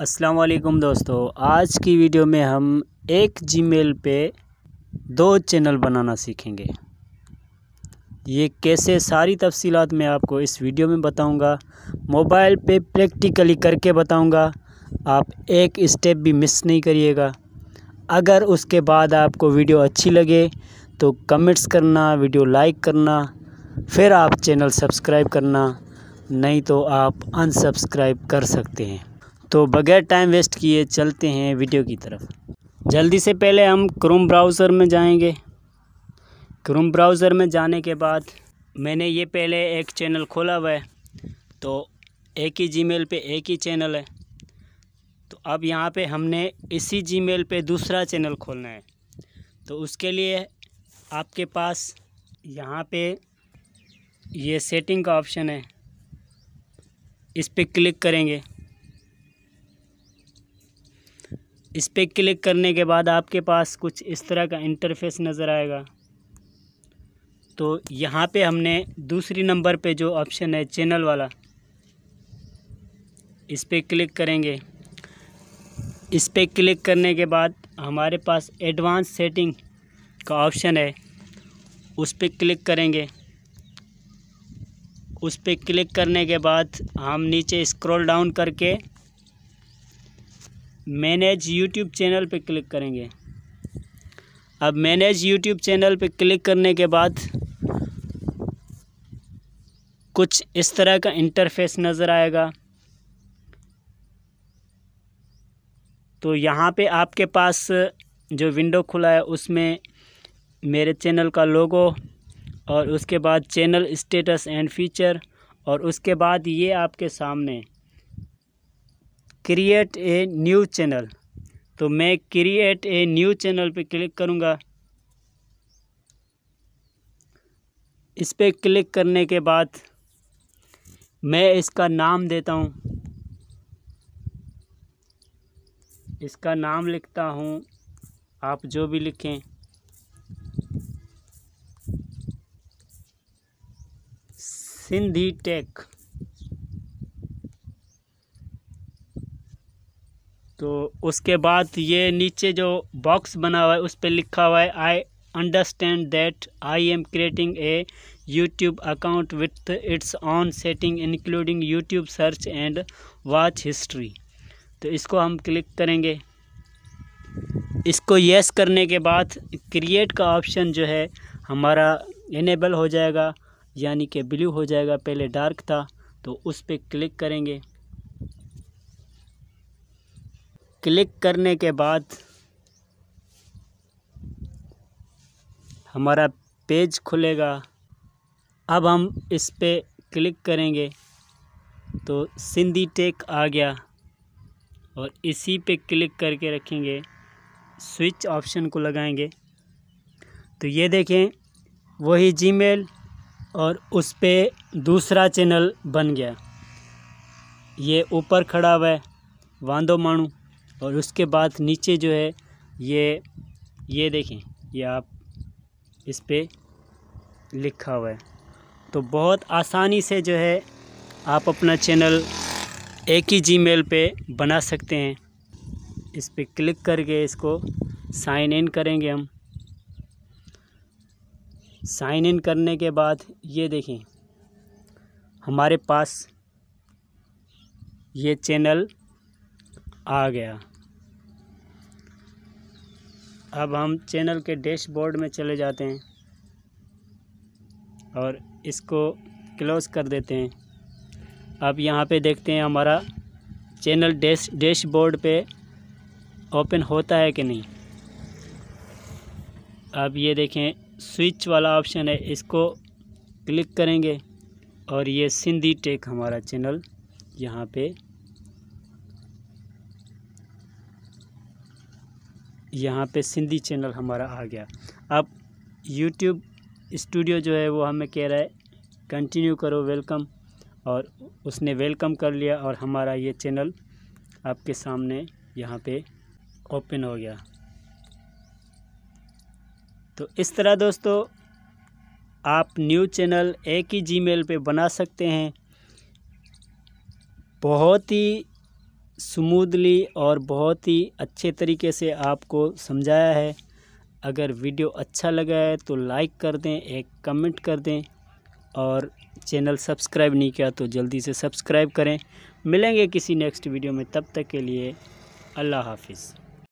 अस्सलाम वालेकुम दोस्तों आज की वीडियो में हम एक जीमेल पे दो चैनल बनाना सीखेंगे ये कैसे सारी तफसीलात मैं आपको इस वीडियो में बताऊंगा मोबाइल पे प्रैक्टिकली करके बताऊंगा आप एक स्टेप भी मिस नहीं करिएगा अगर उसके बाद आपको वीडियो अच्छी लगे तो कमेंट्स करना वीडियो लाइक करना फिर आप चैनल सब्सक्राइब करना नहीं तो आप अनसब्सक्राइब कर सकते हैं तो बगैर टाइम वेस्ट किए चलते हैं वीडियो की तरफ जल्दी से पहले हम क्रोम ब्राउज़र में जाएंगे क्रोम ब्राउज़र में जाने के बाद मैंने ये पहले एक चैनल खोला हुआ है तो एक ही जीमेल पे एक ही चैनल है तो अब यहाँ पे हमने इसी जीमेल पे दूसरा चैनल खोलना है तो उसके लिए आपके पास यहाँ पे ये सेटिंग का ऑप्शन है इस पर क्लिक करेंगे इस पर क्लिक करने के बाद आपके पास कुछ इस तरह का इंटरफेस नज़र आएगा तो यहाँ पे हमने दूसरी नंबर पे जो ऑप्शन है चैनल वाला इस पर क्लिक करेंगे इस पर क्लिक करने के बाद हमारे पास एडवांस सेटिंग का ऑप्शन है उस पर क्लिक करेंगे उस पर क्लिक करने के बाद हम नीचे स्क्रॉल डाउन करके मैनेज यूट्यूब चैनल पर क्लिक करेंगे अब मैनेज यूट्यूब चैनल पर क्लिक करने के बाद कुछ इस तरह का इंटरफेस नज़र आएगा तो यहाँ पे आपके पास जो विंडो खुला है उसमें मेरे चैनल का लोगो और उसके बाद चैनल स्टेटस एंड फीचर और उसके बाद ये आपके सामने क्रिएट ए न्यू चैनल तो मैं क्रिएट ए न्यू चैनल पे क्लिक करूँगा इस पर क्लिक करने के बाद मैं इसका नाम देता हूँ इसका नाम लिखता हूँ आप जो भी लिखें सिंधी टेक तो उसके बाद ये नीचे जो बॉक्स बना हुआ है उस पर लिखा हुआ है I understand that I am creating a YouTube account with its own setting including YouTube search and watch history तो इसको हम क्लिक करेंगे इसको यस करने के बाद क्रिएट का ऑप्शन जो है हमारा इनेबल हो जाएगा यानी कि ब्लू हो जाएगा पहले डार्क था तो उस पर क्लिक करेंगे क्लिक करने के बाद हमारा पेज खुलेगा अब हम इस पर क्लिक करेंगे तो सिंधी टेक आ गया और इसी पे क्लिक करके रखेंगे स्विच ऑप्शन को लगाएंगे तो ये देखें वही जीमेल और उस पर दूसरा चैनल बन गया ये ऊपर खड़ा हुआ है वांदो मानू और उसके बाद नीचे जो है ये ये देखें ये आप इस पर लिखा हुआ है तो बहुत आसानी से जो है आप अपना चैनल एक ही जीमेल पे बना सकते हैं इस पर क्लिक करके इसको साइन इन करेंगे हम साइन इन करने के बाद ये देखें हमारे पास ये चैनल आ गया अब हम चैनल के डैशबोर्ड में चले जाते हैं और इसको क्लोज़ कर देते हैं अब यहाँ पे देखते हैं हमारा चैनल डैश डैशबोर्ड पे ओपन होता है कि नहीं अब ये देखें स्विच वाला ऑप्शन है इसको क्लिक करेंगे और ये सिंधी टेक हमारा चैनल यहाँ पे यहाँ पे सिंधी चैनल हमारा आ गया अब यूट्यूब स्टूडियो जो है वो हमें कह रहा है कंटिन्यू करो वेलकम और उसने वेलकम कर लिया और हमारा ये चैनल आपके सामने यहाँ पे ओपन हो गया तो इस तरह दोस्तों आप न्यू चैनल एक ही जीमेल पे बना सकते हैं बहुत ही स्मूदली और बहुत ही अच्छे तरीके से आपको समझाया है अगर वीडियो अच्छा लगा है तो लाइक कर दें एक कमेंट कर दें और चैनल सब्सक्राइब नहीं किया तो जल्दी से सब्सक्राइब करें मिलेंगे किसी नेक्स्ट वीडियो में तब तक के लिए अल्लाह हाफिज़